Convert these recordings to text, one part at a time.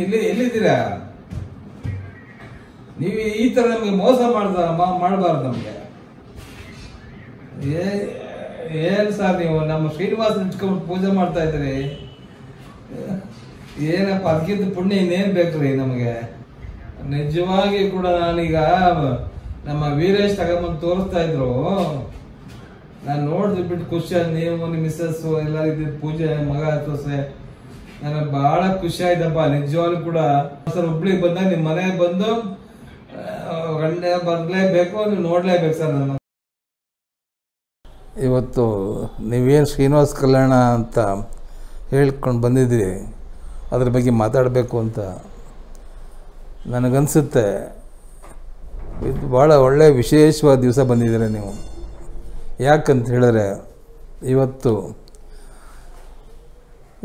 ಇಲ್ಲಿ ಎಲ್ಲಿದ್ದೀರಾ ನೀವು ಈ ತರ ನಮಗೆ ಮೋಸ ಮಾಡ್ದ ಮಾಡಬಾರ್ದು ನಮಗೆ ಏನ್ ಸರ್ ನೀವು ನಮ್ಮ ಶ್ರೀನಿವಾಸ ಇಟ್ಕೊಂಡು ಪೂಜೆ ಮಾಡ್ತಾ ಇದ್ರಿ ಏನಪ್ಪ ಅದಕ್ಕಿಂತ ಪುಣ್ಯ ಇನ್ನೇನ್ ಬೇಕ್ರಿ ನಮಗೆ ನಿಜವಾಗಿ ಕೂಡ ನಾನೀಗ ನಮ್ಮ ವೀರೇಶ್ ತಗೊಂಬಂದು ತೋರಿಸ್ತಾ ಇದ್ರು ನಾನು ನೋಡಿದ್ಬಿಟ್ಟು ಖುಷಿಯಾಗಿ ನೀವು ನಿಮ್ಮ ಮಿಸ್ಸಸ್ಸು ಎಲ್ಲ ಇದ್ದಿದ್ದು ಪೂಜೆ ಮಗ ತೋರಿಸೆ ನನಗೆ ಬಹಳ ಖುಷಿ ಆಯ್ತಪ್ಪ ನಿಜವಾಗ್ಲೂ ಕೂಡ ಸರ್ ಹುಬ್ಳಿಗೆ ಬಂದ ನಿಮ್ಮ ಮನೆಗೆ ಬಂದು ಗಂಡ ಬರಲೇಬೇಕು ನೀವು ನೋಡಲೇಬೇಕು ಸರ್ ನನ್ನ ಇವತ್ತು ನೀವೇನು ಶ್ರೀನಿವಾಸ್ ಕಲ್ಯಾಣ ಅಂತ ಹೇಳ್ಕೊಂಡು ಬಂದಿದ್ದೀರಿ ಅದ್ರ ಬಗ್ಗೆ ಮಾತಾಡಬೇಕು ಅಂತ ನನಗನ್ಸುತ್ತೆ ಇದು ಭಾಳ ಒಳ್ಳೆಯ ವಿಶೇಷವಾದ ದಿವಸ ಬಂದಿದ್ದೀರ ನೀವು ಯಾಕಂತ ಹೇಳಿದ್ರೆ ಇವತ್ತು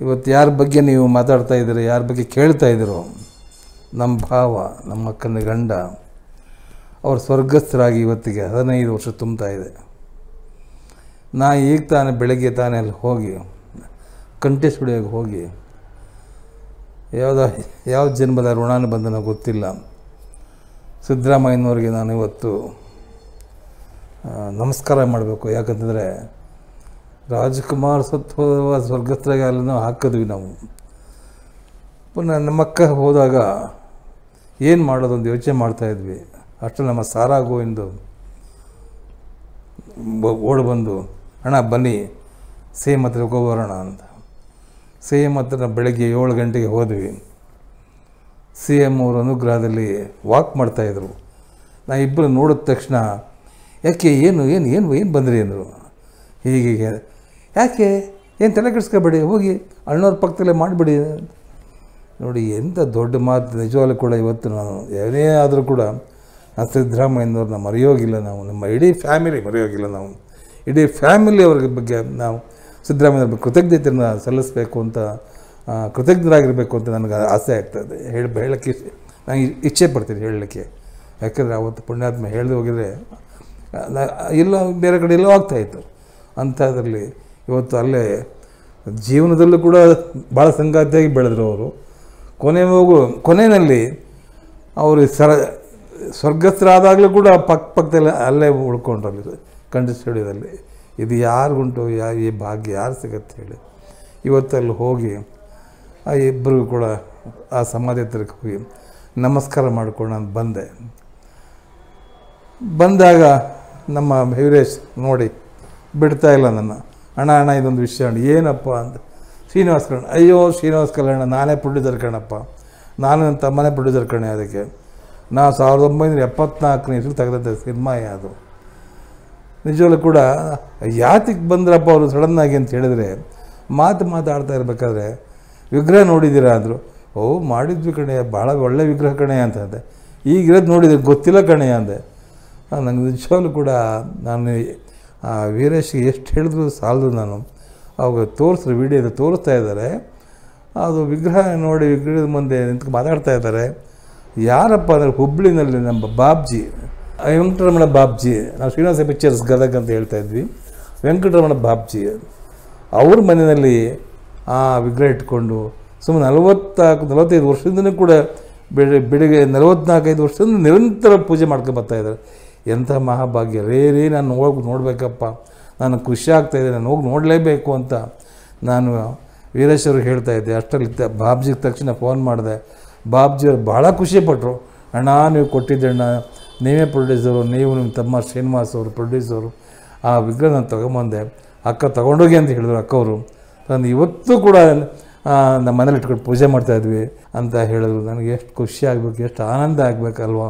ಇವತ್ತು ಯಾರ ಬಗ್ಗೆ ನೀವು ಮಾತಾಡ್ತಾ ಇದ್ದೀರಿ ಯಾರ ಬಗ್ಗೆ ಕೇಳ್ತಾ ಇದ್ದೀರೋ ನಮ್ಮ ಭಾವ ನಮ್ಮ ಅಕ್ಕನ ಗಂಡ ಅವ್ರು ಸ್ವರ್ಗಸ್ಥರಾಗಿ ಇವತ್ತಿಗೆ ಹದಿನೈದು ವರ್ಷ ತುಂಬ್ತಾ ಇದೆ ನಾ ಈಗ ತಾನೇ ಬೆಳಗ್ಗೆ ತಾನೇ ಅಲ್ಲಿ ಹೋಗಿ ಕಂಟೆಸ್ಟ್ ಹೋಗಿ ಯಾವುದೋ ಯಾವ ಜನ್ಮದ ಋಣಾನ ಬಂದನೋ ಗೊತ್ತಿಲ್ಲ ಸಿದ್ದರಾಮಯ್ಯನವ್ರಿಗೆ ನಾನು ಇವತ್ತು ನಮಸ್ಕಾರ ಮಾಡಬೇಕು ಯಾಕಂತಂದರೆ ರಾಜ್ಕುಮಾರ್ ಸತ್ತು ಸ್ವರ್ಗತ್ರಾಗ ಅಲ್ಲಿನೂ ಹಾಕಿದ್ವಿ ನಾವು ಪುನಃ ನಮ್ಮಕ್ಕ ಹೋದಾಗ ಏನು ಮಾಡೋದು ಅಂತ ಯೋಚನೆ ಮಾಡ್ತಾಯಿದ್ವಿ ಅಷ್ಟು ನಮ್ಮ ಸಾರಾಗೋ ಎಂದು ಓಡ್ ಬಂದು ಅಣ್ಣ ಬನ್ನಿ ಸೇಮ್ ಹತ್ರ ಹೋಗೋಬರೋಣ ಅಂತ ಸೇಮ್ ಹತ್ರ ಬೆಳಗ್ಗೆ ಏಳು ಗಂಟೆಗೆ ಹೋದ್ವಿ ಸಿ ಎಮ್ ಅವ್ರ ಅನುಗ್ರಹದಲ್ಲಿ ವಾಕ್ ಮಾಡ್ತಾಯಿದ್ರು ನಾ ಇಬ್ಬರು ನೋಡಿದ ತಕ್ಷಣ ಯಾಕೆ ಏನು ಏನು ಏನು ಏನು ಬಂದ್ರಿ ಅಂದರು ಹೀಗೆ ಯಾಕೆ ಏನು ತಲೆ ಕೆಡಿಸ್ಕೋಬೇಡಿ ಹೋಗಿ ಅಣ್ಣವ್ರ ಪಕ್ಕದಲ್ಲೇ ಮಾಡಿಬಿಡಿ ನೋಡಿ ಎಂಥ ದೊಡ್ಡ ಮಾತು ನಿಜವಾಗ್ಲು ಕೂಡ ಇವತ್ತು ನಾನು ಏನೇ ಆದರೂ ಕೂಡ ನಾನು ಸಿದ್ದರಾಮಯ್ಯನವ್ರನ್ನ ಮರೆಯೋಗಿಲ್ಲ ನಾವು ನಮ್ಮ ಇಡೀ ಫ್ಯಾಮಿಲಿ ಮರೆಯೋಗಿಲ್ಲ ನಾವು ಇಡೀ ಫ್ಯಾಮಿಲಿ ಬಗ್ಗೆ ನಾವು ಸಿದ್ದರಾಮಯ್ಯವ್ರ ಕೃತಜ್ಞತೆಯನ್ನು ಸಲ್ಲಿಸಬೇಕು ಅಂತ ಕೃತಜ್ಞರಾಗಿರಬೇಕು ಅಂತ ನನಗೆ ಆಸೆ ಆಗ್ತದೆ ಹೇಳಿ ಹೇಳೋಕ್ಕೆ ನಾನು ಇಚ್ಛೆ ಪಡ್ತೀನಿ ಹೇಳಲಿಕ್ಕೆ ಯಾಕಂದರೆ ಅವತ್ತು ಪುಣ್ಯಾತ್ಮ ಹೇಳದೆ ಹೋಗಿದರೆ ಎಲ್ಲೋ ಬೇರೆ ಕಡೆ ಎಲ್ಲೋ ಆಗ್ತಾಯಿತ್ತು ಅಂಥದ್ರಲ್ಲಿ ಇವತ್ತು ಅಲ್ಲೇ ಜೀವನದಲ್ಲೂ ಕೂಡ ಭಾಳ ಸಂಗಾತಿಯಾಗಿ ಬೆಳೆದರು ಅವರು ಹೋಗು ಕೊನೆಯಲ್ಲಿ ಅವರು ಸರ ಸ್ವರ್ಗಸ್ಥರಾದಾಗಲೂ ಕೂಡ ಪಕ್ಕ ಪಕ್ಕದಲ್ಲಿ ಅಲ್ಲೇ ಉಳ್ಕೊಂಡ್ರಲ್ಲಿ ಕಂಡು ಸ್ಟುಡಿಯೋದಲ್ಲಿ ಇದು ಯಾರಿಗುಂಟು ಯಾ ಈ ಭಾಗ್ಯ ಯಾರು ಸಿಗತ್ತೆ ಹೇಳಿ ಇವತ್ತಲ್ಲಿ ಹೋಗಿ ಆ ಇಬ್ಬರಿಗೂ ಕೂಡ ಆ ಸಮಾಧಿ ಹತ್ತಿರಕ್ಕೆ ಹೋಗಿ ನಮಸ್ಕಾರ ಮಾಡಿಕೊಂಡು ನಾನು ಬಂದೆ ಬಂದಾಗ ನಮ್ಮ ಹಿರೇಶ್ ನೋಡಿ ಬಿಡ್ತಾಯಿಲ್ಲ ನನ್ನ ಅಣ್ಣ ಅಣ್ಣ ಇದೊಂದು ವಿಷಯ ಅಣ್ಣ ಏನಪ್ಪ ಅಂತ ಶ್ರೀನಿವಾಸ ಕಲ್ಯಾಣ ಅಯ್ಯೋ ಶ್ರೀನಿವಾಸ ಕಲ್ಯಾಣ ನಾನೇ ಪ್ರೊಡ್ಯೂಸರ್ ಕಣಪ್ಪ ನಾನು ನನ್ನ ತಮ್ಮನೇ ಪ್ರೊಡ್ಯೂಸರ್ ಕಣೆ ಅದಕ್ಕೆ ನಾ ಸಾವಿರದ ಒಂಬೈನೂರ ಎಪ್ಪತ್ನಾಲ್ಕನೇ ಇಸ್ರು ತೆಗೆದಂಥ ಸಿನಿಮಾ ಯಾವುದು ನಿಜವಾಗ್ಲೂ ಕೂಡ ಯಾತಿಗೆ ಬಂದ್ರಪ್ಪ ಅವರು ಸಡನ್ನಾಗಿ ಅಂತ ಹೇಳಿದ್ರೆ ಮಾತು ಮಾತಾಡ್ತಾ ಇರಬೇಕಾದ್ರೆ ವಿಗ್ರಹ ನೋಡಿದ್ದೀರಾ ಅಂದರು ಓ ಮಾಡಿದ್ವಿ ಕಣೆ ಭಾಳ ಒಳ್ಳೆ ವಿಗ್ರಹ ಕಣೆ ಅಂತಂದೆ ಈಗಿರೋದು ನೋಡಿದ್ರೆ ಗೊತ್ತಿಲ್ಲ ಕಣೆ ಅಂದೆ ನನಗೆ ನಿಜವಾಗ್ಲೂ ಕೂಡ ನಾನು ಆ ವೀರೇಶ್ಗೆ ಎಷ್ಟು ಹೇಳಿದ್ರು ಸಾಲದು ನಾನು ಅವಾಗ ತೋರಿಸ್ರು ವೀಡಿಯೋದು ತೋರಿಸ್ತಾ ಇದ್ದಾರೆ ಅದು ವಿಗ್ರಹ ನೋಡಿ ವಿಗ್ರಹದ ಮುಂದೆ ನಿಂತು ಮಾತಾಡ್ತಾ ಇದ್ದಾರೆ ಯಾರಪ್ಪ ಅಂದರೆ ಹುಬ್ಬಳ್ಳಿನಲ್ಲಿ ನಮ್ಮ ಬಾಬ್ಜಿ ವೆಂಕಟರಮಣ ಬಾಬ್ಜಿ ನಾವು ಶ್ರೀನಿವಾಸ ಪಿಕ್ಚರ್ಸ್ ಗದಗ ಅಂತ ಹೇಳ್ತಾ ಇದ್ವಿ ವೆಂಕಟರಮಣ ಬಾಬ್ಜಿ ಅವ್ರ ಮನೆಯಲ್ಲಿ ಆ ವಿಗ್ರಹ ಇಟ್ಕೊಂಡು ಸುಮ್ಮನೆ ನಲವತ್ತಾಕು ನಲವತ್ತೈದು ವರ್ಷದಿಂದಲೂ ಕೂಡ ಬೆಳೆ ಬೆಳಿಗ್ಗೆ ನಲವತ್ತ್ನಾಲ್ಕೈದು ವರ್ಷದಿಂದ ನಿರಂತರ ಪೂಜೆ ಮಾಡ್ಕೊಂಡು ಬರ್ತಾಯಿದ್ದಾರೆ ಎಂಥ ಮಹಾಭಾಗ್ಯ ರೇ ರೇ ನಾನು ಹೋಗಿ ನೋಡಬೇಕಪ್ಪ ನಾನು ಖುಷಿ ಆಗ್ತಾಯಿದೆ ನಾನು ಹೋಗಿ ನೋಡಲೇಬೇಕು ಅಂತ ನಾನು ವೀರೇಶ್ವರಿಗೆ ಹೇಳ್ತಾ ಇದ್ದೆ ಅಷ್ಟರಲ್ಲಿ ತ ಬಾಬ್ಜಿಗೆ ತಕ್ಷಣ ಫೋನ್ ಮಾಡಿದೆ ಬಾಬ್ಜಿಯವರು ಭಾಳ ಖುಷಿಪಟ್ಟರು ಅಣ್ಣ ನೀವು ಕೊಟ್ಟಿದ್ದಣ್ಣ ನೀವೇ ಪ್ರೊಡ್ಯೂಸರು ನೀವು ನಿಮ್ಮ ತಮ್ಮ ಶ್ರೀನಿವಾಸ್ ಅವರು ಪ್ರೊಡ್ಯೂಸರು ಆ ವಿಗ್ರಹ ನಾನು ತೊಗೊಂಬಂದೆ ಅಕ್ಕ ತೊಗೊಂಡೋಗಿ ಅಂತ ಹೇಳಿದ್ರು ಅಕ್ಕವರು ನಾನು ಇವತ್ತು ಕೂಡ ನಮ್ಮ ಮನೇಲಿ ಇಟ್ಕೊಂಡು ಪೂಜೆ ಮಾಡ್ತಾಯಿದ್ವಿ ಅಂತ ಹೇಳಿದ್ರು ನನಗೆ ಎಷ್ಟು ಖುಷಿ ಆಗಬೇಕು ಎಷ್ಟು ಆನಂದ ಆಗಬೇಕಲ್ವ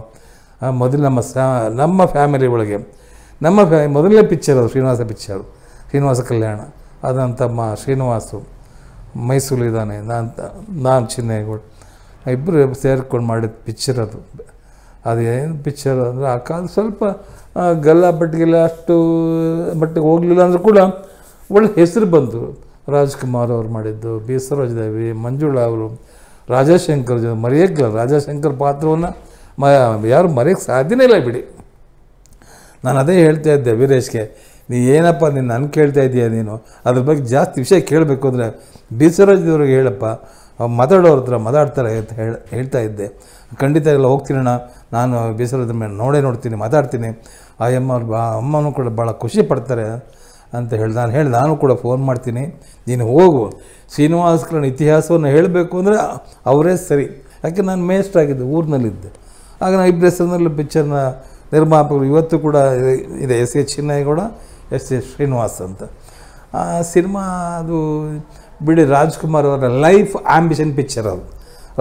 ಮೊದಲು ನಮ್ಮ ನಮ್ಮ ಫ್ಯಾಮಿಲಿ ಒಳಗೆ ನಮ್ಮ ಫ್ಯಾಮಿ ಮೊದಲನೇ ಪಿಕ್ಚರ್ ಅದು ಶ್ರೀನಿವಾಸ ಪಿಕ್ಚರು ಶ್ರೀನಿವಾಸ ಕಲ್ಯಾಣ ಅದು ತಮ್ಮ ಶ್ರೀನಿವಾಸು ಮೈಸೂರಿದ್ದಾನೆ ನಾನು ನಾನು ಚಿನ್ನೇಗೌಡ ಇಬ್ಬರು ಸೇರಿಕೊಂಡು ಮಾಡಿದ ಪಿಕ್ಚರ್ ಅದು ಅದು ಏನು ಪಿಕ್ಚರ್ ಅಂದರೆ ಆ ಕಾಲ ಸ್ವಲ್ಪ ಗಲ್ಲ ಬಟ್ಟಿಗೆಲ್ಲ ಅಷ್ಟು ಮಟ್ಟಿಗೆ ಹೋಗಲಿಲ್ಲ ಅಂದರೂ ಕೂಡ ಒಳ್ಳೆ ಹೆಸರು ಬಂತು ರಾಜ್ಕುಮಾರ್ ಅವರು ಮಾಡಿದ್ದು ಬಿ ದೇವಿ ಮಂಜುಳಾ ಅವರು ರಾಜಶಂಕರ್ ಜೊತೆ ರಾಜಶಂಕರ್ ಪಾತ್ರವನ್ನು ಮ ಯಾರು ಮರೆಯೋಕ್ಕೆ ಸಾಧ್ಯನೇ ಇಲ್ಲ ಬಿಡಿ ನಾನು ಅದೇ ಹೇಳ್ತಾ ಇದ್ದೆ ವೀರೇಶ್ಗೆ ನೀ ಏನಪ್ಪ ನೀನು ನನ್ನ ಕೇಳ್ತಾ ಇದ್ದೀಯ ನೀನು ಅದ್ರ ಬಗ್ಗೆ ಜಾಸ್ತಿ ವಿಷಯ ಕೇಳಬೇಕು ಅಂದರೆ ಬಿಸರಾಜ್ದವ್ರಿಗೆ ಹೇಳಪ್ಪ ಮಾತಾಡೋರ ಹತ್ರ ಮಾತಾಡ್ತಾರೆ ಅಂತ ಹೇಳಿ ಹೇಳ್ತಾ ಇದ್ದೆ ಖಂಡಿತ ಎಲ್ಲ ಹೋಗ್ತೀನಣ್ಣ ನಾನು ಬೇಸರದ ಮೇಲೆ ನೋಡೇ ನೋಡ್ತೀನಿ ಮಾತಾಡ್ತೀನಿ ಆ ಅಮ್ಮ ಬಾ ಅಮ್ಮನೂ ಕೂಡ ಭಾಳ ಖುಷಿ ಪಡ್ತಾರೆ ಅಂತ ಹೇಳಿ ನಾನು ಹೇಳಿ ನಾನು ಕೂಡ ಫೋನ್ ಮಾಡ್ತೀನಿ ನೀನು ಹೋಗು ಶ್ರೀನಿವಾಸ್ಕರನ ಇತಿಹಾಸವನ್ನು ಹೇಳಬೇಕು ಅಂದರೆ ಅವರೇ ಸರಿ ಯಾಕೆ ನಾನು ಮೇಸ್ಟ್ ಆಗಿದ್ದೆ ಊರಿನಲ್ಲಿದ್ದೆ ಆಗ ನಾವು ಇಬ್ಬರು ಹೆಸರಿನಲ್ಲಿ ಪಿಕ್ಚರ್ನ ನಿರ್ಮಾಪಕರು ಇವತ್ತು ಕೂಡ ಇದೆ S H Chinnayya Gowda S H Srinivas ಅಂತ ಆ ಸಿನಿಮಾ ಅದು ಬಿಡಿ ರಾಜ್ಕುಮಾರ್ ಅವರ ಲೈಫ್ ಆಂಬಿಷನ್ ಪಿಕ್ಚರ್ ಅದು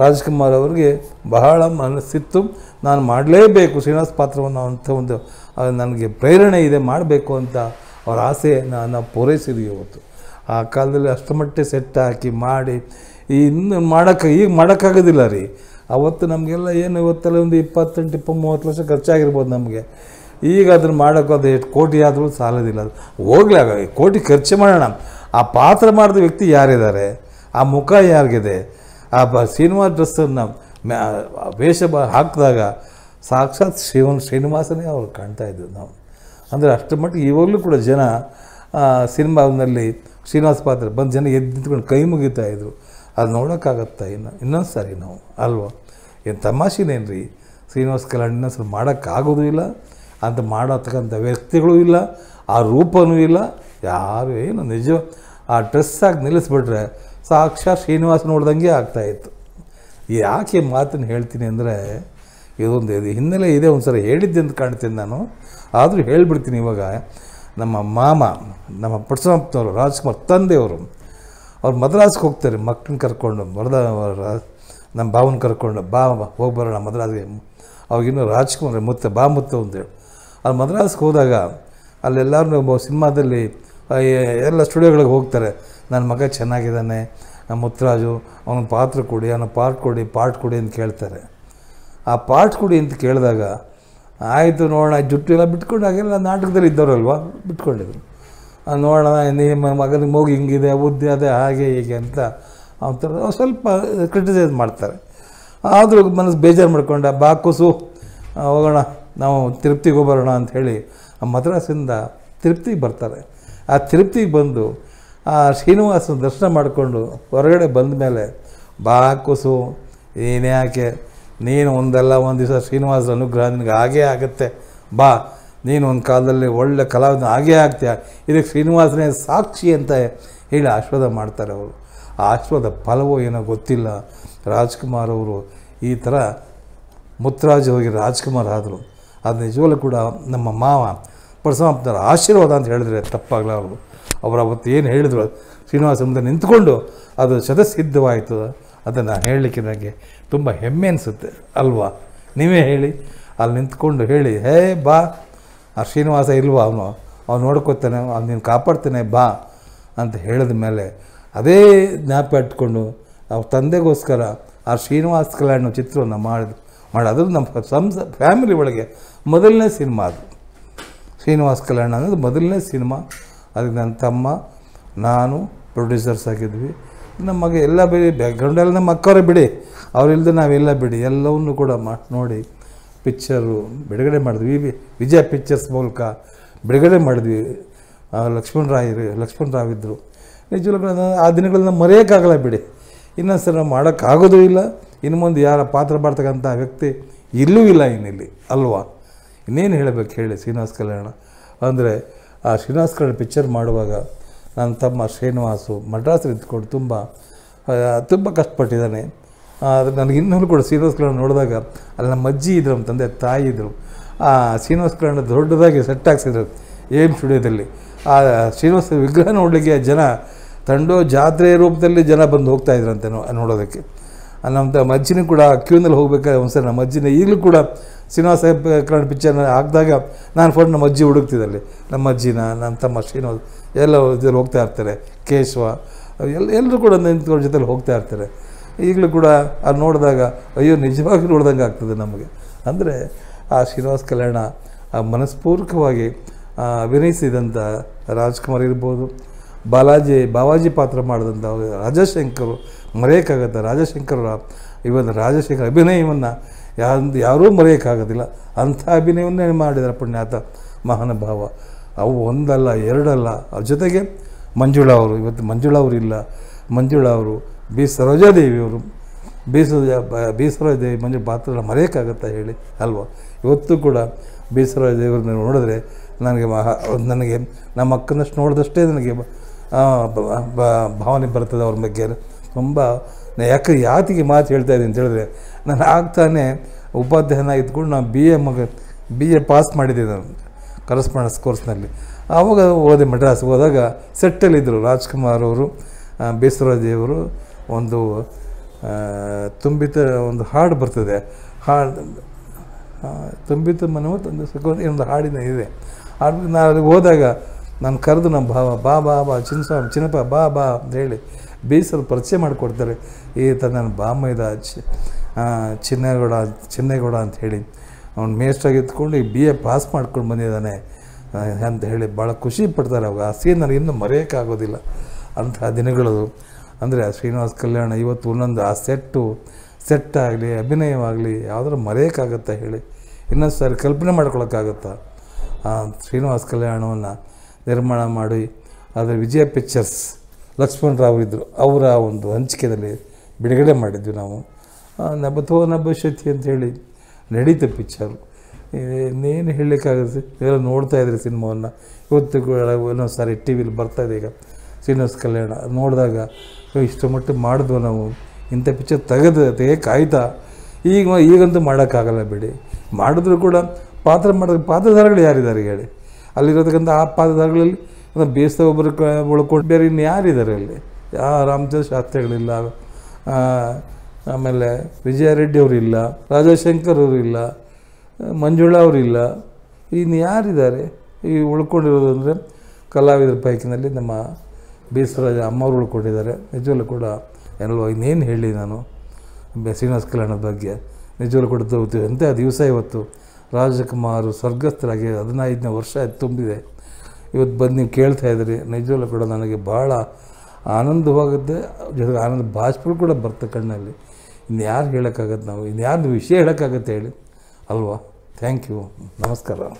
ರಾಜ್ಕುಮಾರ್ ಅವರಿಗೆ ಬಹಳ ಮನಸ್ಸಿತ್ತು ನಾನು ಮಾಡಲೇಬೇಕು ಶ್ರೀನಿವಾಸ್ ಪಾತ್ರವನ್ನು ಅಂತ ಒಂದು ನನಗೆ ಪ್ರೇರಣೆ ಇದೆ ಮಾಡಬೇಕು ಅಂತ ಅವರ ಆಸೆ ನಾನು ಪೂರೈಸಿದ್ವಿ ಇವತ್ತು ಆ ಕಾಲದಲ್ಲಿ ಅಷ್ಟಮಟ್ಟೆ ಸೆಟ್ ಹಾಕಿ ಮಾಡಿ ಇನ್ನು ಮಾಡೋಕ್ಕೆ ಈಗ ಮಾಡೋಕ್ಕಾಗೋದಿಲ್ಲ ರೀ ಅವತ್ತು ನಮಗೆಲ್ಲ ಏನು ಇವತ್ತೆಲ್ಲ ಒಂದು ಇಪ್ಪತ್ತೆಂಟು ಇಪ್ಪ ಮೂವತ್ತು ಲಕ್ಷ ಖರ್ಚಾಗಿರ್ಬೋದು ನಮಗೆ ಈಗ ಅದನ್ನು ಮಾಡೋಕ್ಕೋದು ಎಷ್ಟು ಕೋಟಿ ಆದರೂ ಸಾಲೋದಿಲ್ಲ ಅದು ಹೋಗ್ಲಾಗ ಕೋಟಿ ಖರ್ಚು ಮಾಡೋಣ ಆ ಪಾತ್ರ ಮಾಡಿದ ವ್ಯಕ್ತಿ ಯಾರಿದ್ದಾರೆ ಆ ಮುಖ ಯಾರಿಗಿದೆ ಆ ಬ ಸಿನಿಮಾ ಡ್ರೆಸ್ಸನ್ನು ವೇಷ ಹಾಕಿದಾಗ ಸಾಕ್ಷಾತ್ ಶಿವನ್ ಶ್ರೀನಿವಾಸನೇ ಅವ್ರು ಕಾಣ್ತಾ ಇದ್ದರು ನಾವು ಅಂದರೆ ಅಷ್ಟು ಮಟ್ಟಿಗೆ ಇವಾಗಲೂ ಕೂಡ ಜನ ಸಿನಿಮಾನಲ್ಲಿ ಶ್ರೀನಿವಾಸ ಪಾತ್ರ ಬಂದು ಜನ ಎದ್ದು ನಿಂತ್ಕೊಂಡು ಕೈ ಮುಗಿತಾ ಇದ್ದರು ಅದು ನೋಡೋಕ್ಕಾಗತ್ತಾ ಇನ್ನು ಇನ್ನೊಂದು ಸಾರಿ ನಾವು ಅಲ್ವಾ ಏನು ತಮಾಷೆನೇನು ರೀ ಶ್ರೀನಿವಾಸ ಕಲ್ಯಾಣ ಸರ್ ಮಾಡೋಕ್ಕಾಗೋದು ಇಲ್ಲ ಅಂತ ಮಾಡತಕ್ಕಂಥ ವ್ಯಕ್ತಿಗಳೂ ಇಲ್ಲ ಆ ರೂಪವೂ ಇಲ್ಲ ಯಾರು ಏನು ನಿಜ ಆ ಡ್ರೆಸ್ಸಾಗಿ ನಿಲ್ಲಿಸ್ಬಿಟ್ರೆ ಸಾಕ್ಷಾತ್ ಶ್ರೀನಿವಾಸ ನೋಡ್ದಂಗೆ ಆಗ್ತಾಯಿತ್ತು ಯಾಕೆ ಮಾತನ್ನು ಹೇಳ್ತೀನಿ ಅಂದರೆ ಇದೊಂದು ಇದು ಹಿನ್ನೆಲೆ ಇದೆ ಒಂದು ಸಲ ಹೇಳಿದ್ದೆ ಅಂತ ಕಾಣ್ತೀನಿ ನಾನು ಆದರೂ ಹೇಳಿಬಿಡ್ತೀನಿ ಇವಾಗ ನಮ್ಮ ಮಾಮ ನಮ್ಮ ಪಟ್ಸಮಪ್ಪನವರು ರಾಜ್ಕುಮಾರ್ ತಂದೆಯವರು ಅವ್ರು ಮದ್ರಾಸ್ಗೆ ಹೋಗ್ತಾರೆ ಮಕ್ಕಳನ್ನ ಕರ್ಕೊಂಡು ಮರದ ನಮ್ಮ ಭಾವನ ಕರ್ಕೊಂಡು ಬಾ ಹೋಗಿ ಬರೋಣ ಮದ್ರಾಸ್ಗೆ ಅವಾಗಿನ್ನೂ ರಾಜ್ಕುಮಾರ್ ಮುತ್ತ ಬಾ ಮುತ್ತ ಅಂತೇಳಿ ಅವ್ರು ಮದ್ರಾಸ್ಗೆ ಹೋದಾಗ ಅಲ್ಲೆಲ್ಲರೂ ಸಿನಿಮಾದಲ್ಲಿ ಎಲ್ಲ ಸ್ಟುಡಿಯೋಗಳಿಗೆ ಹೋಗ್ತಾರೆ ನನ್ನ ಮಗ ಚೆನ್ನಾಗಿದ್ದಾನೆ ನಮ್ಮ ಮುತ್ತರಾಜು ಅವನ ಪಾತ್ರ ಕೊಡಿ ಅವನ ಪಾಟ್ ಕೊಡಿ ಪಾಟ್ ಕೊಡಿ ಅಂತ ಕೇಳ್ತಾರೆ ಆ ಪಾಟ್ ಕೊಡಿ ಅಂತ ಕೇಳಿದಾಗ ಆಯಿತು ನೋಡೋಣ ಜುಟ್ಟು ಎಲ್ಲ ಬಿಟ್ಕೊಂಡು ಹಾಗೆಲ್ಲ ನಾಟಕದಲ್ಲಿ ಇದ್ದವರಲ್ವಾ ಬಿಟ್ಕೊಂಡಿದ್ರು ನೋಡೋಣ ನಿಮ್ಮ ಮಗನ ಮಗು ಹಿಂಗಿದೆ ಬುದ್ಧಿ ಅದೇ ಹಾಗೆ ಹೀಗೆ ಅಂತ ಅವ್ರ ಸ್ವಲ್ಪ ಕ್ರಿಟಿಸೈಸ್ ಮಾಡ್ತಾರೆ ಆದರೂ ಮನಸ್ಸು ಬೇಜಾರು ಮಾಡ್ಕೊಂಡ ಬಾ ಕುಸು ಹೋಗೋಣ ನಾವು ತಿರುಪ್ತಿಗೆ ಬರೋಣ ಅಂತ ಹೇಳಿ ಮದ್ರಾಸಿಂದ ತಿರುಪ್ತಿಗೆ ಬರ್ತಾರೆ ಆ ತಿರುಪ್ತಿಗೆ ಬಂದು ಆ ಶ್ರೀನಿವಾಸನ ದರ್ಶನ ಮಾಡಿಕೊಂಡು ಹೊರಗಡೆ ಬಂದ ಮೇಲೆ ಬಾ ಕುಸು ಏನೇ ನೀನು ಒಂದಲ್ಲ ಒಂದು ದಿವಸ ಶ್ರೀನಿವಾಸ ಅನುಗ್ರಹ ನಿನಗೆ ಹಾಗೇ ಆಗುತ್ತೆ ಬಾ ನೀನು ಒಂದು ಕಾಲದಲ್ಲಿ ಒಳ್ಳೆ ಕಲಾವಿದ ಹಾಗೇ ಆಗ್ತೀಯ ಇದಕ್ಕೆ ಶ್ರೀನಿವಾಸನೇ ಸಾಕ್ಷಿ ಅಂತ ಹೇಳಿ ಆಶೀರ್ವಾದ ಮಾಡ್ತಾರೆ ಅವರು ಆ ಆಶೀರ್ವಾದ ಫಲವೋ ಏನೋ ಗೊತ್ತಿಲ್ಲ ರಾಜ್ಕುಮಾರ್ ಅವರು ಈ ಥರ ಮುತ್ತರಾಜ್ ಹೋಗಿ ರಾಜ್ಕುಮಾರ್ ಆದರು ಅದು ನಿಜವಾಗ್ಲೂ ಕೂಡ ನಮ್ಮ ಮಾವ ಪರಸಮಾಪ್ತರ ಆಶೀರ್ವಾದ ಅಂತ ಹೇಳಿದ್ರೆ ತಪ್ಪಾಗಲ್ಲ ಅವರು ಅವರು ಅವತ್ತು ಏನು ಹೇಳಿದ್ರು ಶ್ರೀನಿವಾಸ ಮುಂದೆ ನಿಂತ್ಕೊಂಡು ಅದು ಶತಸಿದ್ಧವಾಯಿತು ಅದನ್ನು ಹೇಳಲಿಕ್ಕೆ ನನಗೆ ತುಂಬ ಹೆಮ್ಮೆ ಅನಿಸುತ್ತೆ ಅಲ್ವಾ ನೀವೇ ಹೇಳಿ ಅಲ್ಲಿ ನಿಂತ್ಕೊಂಡು ಹೇಳಿ ಹೇ ಬಾ ಆ ಶ್ರೀನಿವಾಸ ಇಲ್ವ ಅವನು ಅವ್ನು ನೋಡ್ಕೋತಾನೆ ಅವ್ನು ನೀನು ಕಾಪಾಡ್ತಾನೆ ಬಾ ಅಂತ ಹೇಳಿದ ಮೇಲೆ ಅದೇ ಜ್ಞಾಪ ಇಟ್ಕೊಂಡು ಅವ್ರ ತಂದೆಗೋಸ್ಕರ ಆ ಶ್ರೀನಿವಾಸ ಕಲ್ಯಾಣ ಚಿತ್ರವನ್ನು ಮಾಡಿ ಮಾಡೋದು ನಮ್ಮ ಸಂಸ ಫ್ಯಾಮಿಲಿ ಒಳಗೆ ಮೊದಲನೇ ಸಿನಿಮಾ ಅದು ಶ್ರೀನಿವಾಸ ಕಲ್ಯಾಣ ಅನ್ನೋದು ಮೊದಲನೇ ಸಿನಿಮಾ ಅದಕ್ಕೆ ನನ್ನ ತಮ್ಮ ನಾನು ಪ್ರೊಡ್ಯೂಸರ್ಸ್ ಆಗಿದ್ವಿ ನಮಗೆ ಎಲ್ಲ ಬಿಡಿ ಬ್ಯಾಕ್ಗ್ರೌಂಡೆಲ್ಲ ನಮ್ಮ ಅಕ್ಕವರೇ ಬಿಡಿ ಅವರಿಲ್ಲದೆ ನಾವೆಲ್ಲ ಬಿಡಿ ಎಲ್ಲವನ್ನೂ ಕೂಡ ಮಾಡಿ ನೋಡಿ ಪಿಕ್ಚರು ಬಿಡುಗಡೆ ಮಾಡಿದ್ವಿ ವಿಜಯ ಪಿಕ್ಚರ್ಸ್ ಮೂಲಕ ಬಿಡುಗಡೆ ಮಾಡಿದ್ವಿ ಲಕ್ಷ್ಮಣ್ ರಾಯ್ ಲಕ್ಷ್ಮಣ್ ರಾವ್ ಇದ್ದರು ನಿಜವಾಗ್ಲೂ ಆ ದಿನಗಳನ್ನ ಮರೆಯೋಕ್ಕಾಗಲ್ಲ ಬಿಡಿ ಇನ್ನೊಂದು ಸರಿ ನಾವು ಮಾಡೋಕ್ಕಾಗೋದೂ ಇಲ್ಲ ಇನ್ನು ಮುಂದೆ ಯಾರ ಪಾತ್ರ ಮಾಡ್ತಕ್ಕಂಥ ವ್ಯಕ್ತಿ ಇಲ್ಲೂ ಇಲ್ಲ ಇನ್ನಿಲ್ಲಿ ಅಲ್ವಾ ಇನ್ನೇನು ಹೇಳಬೇಕು ಹೇಳಿ ಶ್ರೀನಿವಾಸ ಕಲ್ಯಾಣ ಅಂದರೆ ಆ ಶ್ರೀನಿವಾಸ ಕಲ್ಯಾಣ ಪಿಕ್ಚರ್ ಮಾಡುವಾಗ ನನ್ನ ತಮ್ಮ ಶ್ರೀನಿವಾಸು ಮಡ್ರಾಸಲ್ಲಿ ಇದ್ಕೊಂಡು ತುಂಬ ತುಂಬ ಕಷ್ಟಪಟ್ಟಿದ್ದಾನೆ ನನಗೆ ಇನ್ನೂ ಕೂಡ ಕಲ್ಯಾಣ ನೋಡಿದಾಗ ಅಲ್ಲಿ ನಮ್ಮ ಅಜ್ಜಿ ಇದ್ದರು ನಮ್ಮ ತಂದೆ ತಾಯಿ ಇದ್ದರು ಆ ಕಲ್ಯಾಣ ದೊಡ್ಡದಾಗಿ ಸೆಟ್ ಹಾಕ್ಸಿದ್ರು ಏಮ್ ಸ್ಟುಡಿಯೋದಲ್ಲಿ ಆ ಶ್ರೀನಿವಾಸ ವಿಗ್ರಹ ನೋಡಲಿಕ್ಕೆ ಜನ ತಂಡೋ ಜಾತ್ರೆ ರೂಪದಲ್ಲಿ ಜನ ಬಂದು ಹೋಗ್ತಾ ಇದ್ರಂತೆ ನೋಡೋದಕ್ಕೆ ನಮ್ಮ ನಮ್ಮ ಅಜ್ಜಿನೂ ಕೂಡ ಕ್ಯೂನಲ್ಲಿ ಹೋಗ್ಬೇಕಾದ್ರೆ ಒಂದು ಸರಿ ನಮ್ಮ ಅಜ್ಜಿನ ಈಗಲೂ ಕೂಡ ಶ್ರೀನಿವಾಸ ಕಲ್ಯಾಣ ಪಿಕ್ಚರ್ನ ಹಾಕಿದಾಗ ನಾನು ಫೋನ್ ನಮ್ಮ ಅಜ್ಜಿ ಹುಡುಕ್ತಿದ್ದಲ್ಲಿ ನಮ್ಮ ಅಜ್ಜಿನ ನಮ್ಮ ತಮ್ಮ ಶ್ರೀನಿವಾಸ ಎಲ್ಲ ಇದ್ರಲ್ಲಿ ಹೋಗ್ತಾ ಇರ್ತಾರೆ ಕೇಶವ ಎಲ್ಲ ಎಲ್ಲರೂ ಕೂಡ ನನ್ನ ಜೊತೆಲಿ ಹೋಗ್ತಾ ಇರ್ತಾರೆ ಈಗಲೂ ಕೂಡ ಅಲ್ಲಿ ನೋಡಿದಾಗ ಅಯ್ಯೋ ನಿಜವಾಗಿ ನೋಡ್ದಂಗೆ ಆಗ್ತದೆ ನಮಗೆ ಅಂದರೆ ಆ ಶ್ರೀನಿವಾಸ ಕಲ್ಯಾಣ ಆ ಮನಸ್ಪೂರ್ವಕವಾಗಿ ಅಭಿನಯಿಸಿದಂಥ ರಾಜ್ಕುಮಾರ್ ಇರ್ಬೋದು ಬಾಲಾಜಿ ಬಾವಾಜಿ ಪಾತ್ರ ಮಾಡಿದಂಥ ರಾಜಶಂಕರು ಮರೆಯೋಕ್ಕಾಗತ್ತ ರಾಜಶಂಕರ ಇವತ್ತು ರಾಜಶೇಖರ್ ಅಭಿನಯವನ್ನು ಯಾವ ಯಾರೂ ಮರೆಯೋಕ್ಕಾಗೋದಿಲ್ಲ ಅಂಥ ಅಭಿನಯವನ್ನೇ ಮಾಡಿದ್ದಾರೆ ಪುಣ್ಯಾತ ಮಹಾನುಭಾವ ಅವು ಒಂದಲ್ಲ ಎರಡಲ್ಲ ಅವ್ರ ಜೊತೆಗೆ ಮಂಜುಳಾ ಅವರು ಇವತ್ತು ಮಂಜುಳಾ ಇಲ್ಲ ಮಂಜುಳಾ ಅವರು ಬಿ ಅವರು ಬಿ ಸರೋಜ ಬಿ ಸರೋಜಾದೇವಿ ಮಂಜು ಪಾತ್ರ ಮರೆಯೋಕ್ಕಾಗತ್ತಾ ಹೇಳಿ ಅಲ್ವಾ ಇವತ್ತು ಕೂಡ ಬಿ ಸರೋಜಾದೇವಿಯವ್ರನ್ನ ನೋಡಿದ್ರೆ ನನಗೆ ನನಗೆ ನಮ್ಮ ಅಕ್ಕನಷ್ಟು ನೋಡಿದಷ್ಟೇ ನನಗೆ ಭಾವನೆ ಬರ್ತದೆ ಅವ್ರ ಬಗ್ಗೆ ತುಂಬ ಯಾಕೆ ಯಾತಿಗೆ ಮಾತು ಹೇಳ್ತಾ ಇದ್ದೀನಿ ಅಂತ ಹೇಳಿದ್ರೆ ನಾನು ಆಗ್ತಾನೆ ಉಪಾಧ್ಯಾಯನ ಇದ್ಕೊಂಡು ನಾನು ಬಿ ಎ ಮಗ ಬಿ ಎ ಪಾಸ್ ಮಾಡಿದ್ದೆ ನಾನು ಕರೆಸ್ಪಾಂಡೆನ್ಸ್ ಕೋರ್ಸ್ನಲ್ಲಿ ಆವಾಗ ಓದಿ ಮಡ್ರಾಸ್ಗೆ ಹೋದಾಗ ಸೆಟ್ಟಲ್ಲಿದ್ದರು ರಾಜ್ಕುಮಾರ್ ಅವರು ಬೇಸರಾಜ್ ದೇವರು ಒಂದು ತುಂಬಿತ ಒಂದು ಹಾಡು ಬರ್ತದೆ ಹಾಡು ತುಂಬಿತ ಮನವು ಒಂದು ಸುಖ ಒಂದು ಹಾಡಿನ ಇದೆ ಹಾಡು ನಾನು ಅದಕ್ಕೆ ಹೋದಾಗ ನಾನು ಕರೆದು ನಮ್ಮ ಭಾವ ಬಾ ಬಾ ಬಾ ಸ್ವಾಮಿ ಚಿನ್ನಪ್ಪ ಬಾ ಬಾ ಅಂತ ಹೇಳಿ ಬೀಸಲು ಪರಿಚಯ ಮಾಡಿಕೊಡ್ತಾರೆ ಈ ನಾನು ನನ್ನ ಬಾಮೈದ ಚಿ ಚಿನ್ನಗೌಡ ಚಿನ್ನೇಗೌಡ ಅಂತ ಹೇಳಿ ಅವ್ನು ಮೇಸ್ಟಾಗಿ ಎತ್ಕೊಂಡು ಈ ಬಿ ಎ ಪಾಸ್ ಮಾಡ್ಕೊಂಡು ಬಂದಿದ್ದಾನೆ ಅಂತ ಹೇಳಿ ಭಾಳ ಖುಷಿ ಪಡ್ತಾರೆ ಅವಾಗ ಆ ಸೀನ್ ನನಗಿನ್ನೂ ಮರೆಯೋಕ್ಕಾಗೋದಿಲ್ಲ ಅಂತಹ ದಿನಗಳದು ಅಂದರೆ ಶ್ರೀನಿವಾಸ್ ಕಲ್ಯಾಣ ಇವತ್ತು ಒಂದೊಂದು ಆ ಸೆಟ್ಟು ಸೆಟ್ ಆಗಲಿ ಅಭಿನಯವಾಗಲಿ ಯಾವುದಾದ್ರು ಮರೆಯೋಕ್ಕಾಗತ್ತಾ ಹೇಳಿ ಇನ್ನೊಂದು ಸಾರಿ ಕಲ್ಪನೆ ಮಾಡ್ಕೊಳಕ್ಕಾಗತ್ತಾ ಶ್ರೀನಿವಾಸ್ ಕಲ್ಯಾಣವನ್ನು ನಿರ್ಮಾಣ ಮಾಡಿ ಅದರ ವಿಜಯ ಪಿಕ್ಚರ್ಸ್ ಲಕ್ಷ್ಮಣ್ ರಾವ್ ಇದ್ದರು ಅವರ ಒಂದು ಹಂಚಿಕೆಯಲ್ಲಿ ಬಿಡುಗಡೆ ಮಾಡಿದ್ವಿ ನಾವು ನಬಥೋ ಅಂತ ಹೇಳಿ ನಡೀತು ಪಿಕ್ಚರು ಇನ್ನೇನು ಹೇಳಲಿಕ್ಕಾಗುತ್ತೆ ಎಲ್ಲ ನೋಡ್ತಾ ಇದ್ರಿ ಸಿನಿಮಾವನ್ನು ಇವತ್ತು ಇನ್ನೊಂದು ಸಾರಿ ಟಿ ವಿಲಿ ಬರ್ತಾಯಿದೆ ಈಗ ಶ್ರೀನಿವಾಸ ಕಲ್ಯಾಣ ನೋಡಿದಾಗ ಸೊ ಇಷ್ಟು ಮಟ್ಟಿಗೆ ಮಾಡಿದ್ವ ನಾವು ಇಂಥ ಪಿಕ್ಚರ್ ತೆಗೆದು ಕಾಯ್ತಾ ಈಗ ಈಗಂತೂ ಮಾಡೋಕ್ಕಾಗಲ್ಲ ಬಿಡಿ ಮಾಡಿದ್ರು ಕೂಡ ಪಾತ್ರ ಮಾಡೋದು ಪಾತ್ರಧಾರಗಳು ಯಾರಿದ್ದಾರೆ ಹೇಳಿ ಅಲ್ಲಿರೋದಕ್ಕಂಥ ಆ ಪಾತ್ರಧಾರಗಳಲ್ಲಿ ಅದನ್ನು ಒಬ್ಬರು ಕ ಉಳ್ಕೊಂಡು ಬೇರೆ ಇನ್ನು ಯಾರಿದ್ದಾರೆ ಅಲ್ಲಿ ಯಾ ರಾಮಚಂದ್ರ ಶಾಸ್ತ್ರಿಗಳಿಲ್ಲ ಆಮೇಲೆ ವಿಜಯ ರೆಡ್ಡಿ ಅವರಿಲ್ಲ ರಾಜಶಂಕರ್ ಅವರಿಲ್ಲ ಮಂಜುಳಾ ಅವರಿಲ್ಲ ಇನ್ನು ಯಾರಿದ್ದಾರೆ ಈ ಉಳ್ಕೊಂಡಿರೋದು ಅಂದರೆ ಕಲಾವಿದರ ಪೈಕಿನಲ್ಲಿ ನಮ್ಮ ಬೇಸರ ಅಮ್ಮವ್ರುಗಳು ಕೊಟ್ಟಿದ್ದಾರೆ ನಿಜವಲ್ಲೂ ಕೂಡ ಏನಲ್ವ ಇನ್ನೇನು ಹೇಳಿ ನಾನು ಶ್ರೀನಿವಾಸ ಕಲ್ಯಾಣದ ಬಗ್ಗೆ ನಿಜವಲ್ಲೂ ಕೂಡ ತಗೋತೀವಿ ಎಂಥ ದಿವಸ ಇವತ್ತು ರಾಜಕುಮಾರ್ ಸ್ವರ್ಗಸ್ಥರಾಗಿ ಹದಿನೈದನೇ ವರ್ಷ ತುಂಬಿದೆ ಇವತ್ತು ಬಂದು ನೀವು ಕೇಳ್ತಾ ಇದ್ದೀರಿ ನಿಜವಲ್ಲೂ ಕೂಡ ನನಗೆ ಭಾಳ ಆನಂದವಾಗುತ್ತೆ ಜೊತೆಗೆ ಆನಂದ ಭಾಷ್ಪರು ಕೂಡ ಬರ್ತ ಕಣ್ಣಲ್ಲಿ ಯಾರು ಹೇಳೋಕ್ಕಾಗತ್ತೆ ನಾವು ಯಾರು ವಿಷಯ ಹೇಳೋಕ್ಕಾಗತ್ತೆ ಹೇಳಿ ಅಲ್ವಾ ಥ್ಯಾಂಕ್ ಯು ನಮಸ್ಕಾರ